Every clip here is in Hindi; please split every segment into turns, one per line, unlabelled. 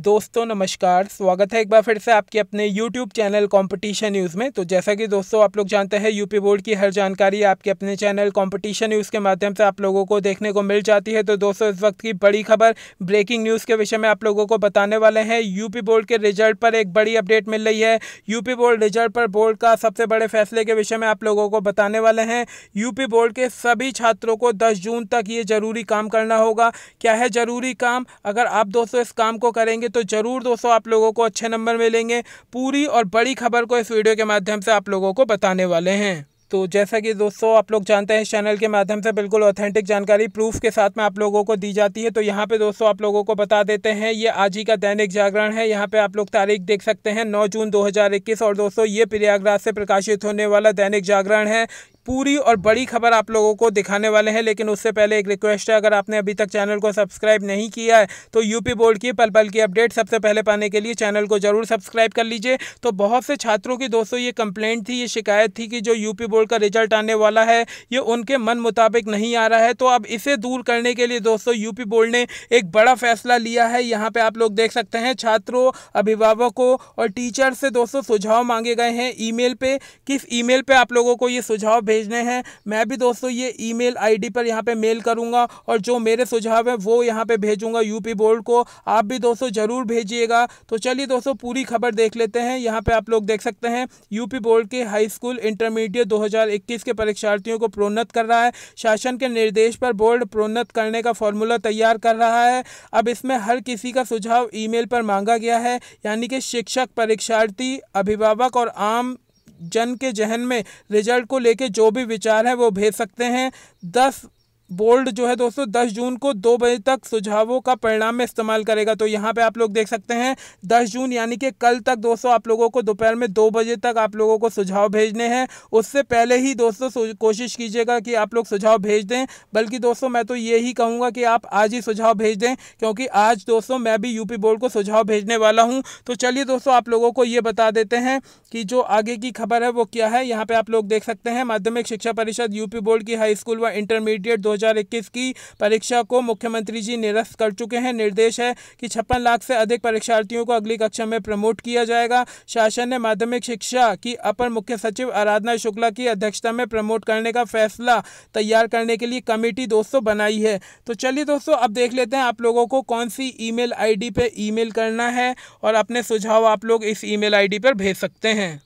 दोस्तों नमस्कार स्वागत है एक बार फिर से आपके अपने यूट्यूब चैनल कंपटीशन न्यूज़ में तो जैसा कि दोस्तों आप लोग जानते हैं यूपी बोर्ड की हर जानकारी आपके अपने चैनल कंपटीशन न्यूज़ के माध्यम से आप लोगों को देखने को मिल जाती है तो दोस्तों इस वक्त की बड़ी खबर ब्रेकिंग न्यूज़ के विषय में आप लोगों को बताने वाले हैं यूपी बोर्ड के रिजल्ट पर एक बड़ी अपडेट मिल रही है यूपी बोर्ड रिजल्ट पर बोर्ड का सबसे बड़े फैसले के विषय में आप लोगों को बताने वाले हैं यूपी बोर्ड के सभी छात्रों को दस जून तक ये जरूरी काम करना होगा क्या है जरूरी काम अगर आप दोस्तों इस काम को करेंगे करेंगे तो ज़रूर दोस्तों आप लोगों को अच्छे नंबर मिलेंगे पूरी और बड़ी खबर को इस वीडियो के माध्यम से आप लोगों को बताने वाले हैं तो जैसा कि दोस्तों आप लोग जानते हैं चैनल के माध्यम से बिल्कुल ऑथेंटिक जानकारी प्रूफ के साथ में आप लोगों को दी जाती है तो यहाँ पे दोस्तों आप लोगों को बता देते हैं ये आज ही का दैनिक जागरण है यहाँ पे आप लोग तारीख देख सकते हैं 9 जून 2021 और दोस्तों ये प्रयागराज से प्रकाशित होने वाला दैनिक जागरण है पूरी और बड़ी खबर आप लोगों को दिखाने वाले हैं लेकिन उससे पहले एक रिक्वेस्ट है अगर आपने अभी तक चैनल को सब्सक्राइब नहीं किया है तो यूपी बोर्ड की पल पल की अपडेट सबसे पहले पाने के लिए चैनल को जरूर सब्सक्राइब कर लीजिए तो बहुत से छात्रों की दोस्तों ये कंप्लेंट थी ये शिकायत थी कि जो यूपी बोर्ड का रिजल्ट आने वाला है ये उनके मन मुताबिक नहीं आ रहा है तो अब इसे दूर करने के लिए दोस्तों यूपी बोर्ड ने एक बड़ा फैसला लिया है यहाँ पर आप लोग देख सकते हैं छात्रों अभिभावकों और टीचर से दोस्तों सुझाव मांगे गए हैं मेल पर किस ई मेल आप लोगों को ये सुझाव भेजने हैं मैं भी दोस्तों ये ईमेल आईडी पर यहाँ पे मेल करूँगा और जो मेरे सुझाव हैं वो यहाँ पे भेजूँगा यूपी बोर्ड को आप भी दोस्तों ज़रूर भेजिएगा तो चलिए दोस्तों पूरी खबर देख लेते हैं यहाँ पर आप लोग देख सकते हैं यूपी बोर्ड के हाई स्कूल इंटरमीडिएट 2021 के परीक्षार्थियों को प्रोन्नत कर रहा है शासन के निर्देश पर बोर्ड प्रोन्नत करने का फॉर्मूला तैयार कर रहा है अब इसमें हर किसी का सुझाव ईमेल पर मांगा गया है यानी कि शिक्षक परीक्षार्थी अभिभावक और आम जन के जहन में रिजल्ट को लेकर जो भी विचार है वो भेज सकते हैं दस बोर्ड जो है दोस्तों 10 जून को दो बजे तक सुझावों का परिणाम में इस्तेमाल करेगा तो यहाँ पे आप लोग देख सकते हैं 10 जून यानी कि कल तक दोस्तों आप लोगों को दोपहर में दो बजे तक आप लोगों को सुझाव भेजने हैं उससे पहले ही दोस्तों कोशिश कीजिएगा कि आप लोग सुझाव भेज दें बल्कि दोस्तों मैं तो ये ही कहूँगा कि आप आज ही सुझाव भेज दें क्योंकि आज दोस्तों मैं भी यूपी बोर्ड को सुझाव भेजने वाला हूँ तो चलिए दोस्तों आप लोगों को ये बता देते हैं कि जो आगे की खबर है वो क्या है यहाँ पर आप लोग देख सकते हैं माध्यमिक शिक्षा परिषद यूपी बोर्ड की हाई स्कूल व इंटरमीडिएट दो 2021 की परीक्षा को मुख्यमंत्री जी निरस्त कर चुके हैं निर्देश है कि छप्पन लाख से अधिक परीक्षार्थियों को अगली कक्षा में प्रमोट किया जाएगा शासन ने माध्यमिक शिक्षा की अपर मुख्य सचिव आराधना शुक्ला की अध्यक्षता में प्रमोट करने का फैसला तैयार करने के लिए कमेटी दोस्तों बनाई है तो चलिए दोस्तों अब देख लेते हैं आप लोगों को कौन सी ईमेल आईडी पे ईमेल करना है और अपने सुझाव आप लोग इस ईमेल आईडी पर भेज सकते हैं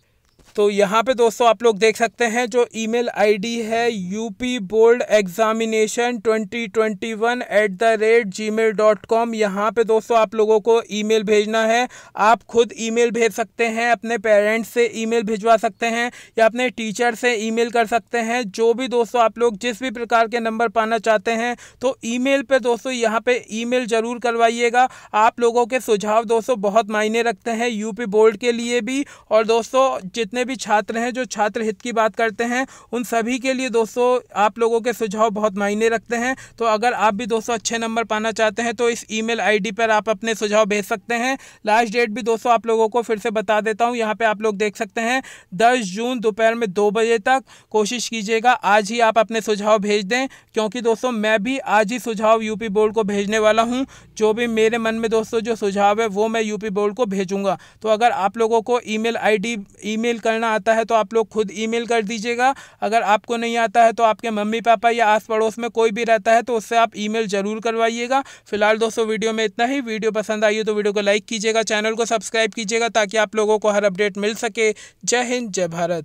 तो यहाँ पे दोस्तों आप लोग देख सकते हैं जो ईमेल आईडी है UP board examination twenty twenty one at the rate gmail dot com यहाँ पर दोस्तों आप लोगों को ईमेल भेजना है आप खुद ईमेल भेज सकते हैं अपने पेरेंट्स से ईमेल भिजवा सकते हैं या अपने टीचर से ईमेल कर सकते हैं जो भी दोस्तों आप लोग जिस भी प्रकार के नंबर पाना चाहते हैं तो ई मेल दोस्तों यहाँ पर ई ज़रूर करवाइएगा आप लोगों के सुझाव दोस्तों बहुत मायने रखते हैं यू बोर्ड के लिए भी और दोस्तों जितने जितने भी छात्र हैं जो छात्र हित की बात करते हैं उन सभी के लिए दोस्तों आप लोगों के सुझाव बहुत मायने रखते हैं तो अगर आप भी दोस्तों अच्छे नंबर पाना चाहते हैं तो इस ईमेल आईडी पर आप अपने सुझाव भेज सकते हैं लास्ट डेट भी दोस्तों आप लोगों को फिर से बता देता हूँ यहाँ पर आप लोग देख सकते हैं दस जून दोपहर में दो बजे तक कोशिश कीजिएगा आज ही आप अपने सुझाव भेज दें क्योंकि दोस्तों मैं भी आज ही सुझाव यूपी बोर्ड को भेजने वाला हूँ जो भी मेरे मन में दोस्तों जो सुझाव है वो मैं यूपी बोर्ड को भेजूंगा तो अगर आप लोगों को ईमेल आईडी ईमेल करना आता है तो आप लोग खुद ईमेल कर दीजिएगा अगर आपको नहीं आता है तो आपके मम्मी पापा या आस पड़ोस में कोई भी रहता है तो उससे आप ईमेल ज़रूर करवाइएगा फिलहाल दोस्तों वीडियो में इतना ही वीडियो पसंद आई हो तो वीडियो को लाइक कीजिएगा चैनल को सब्सक्राइब कीजिएगा ताकि आप लोगों को हर अपडेट मिल सके जय हिंद जय भारत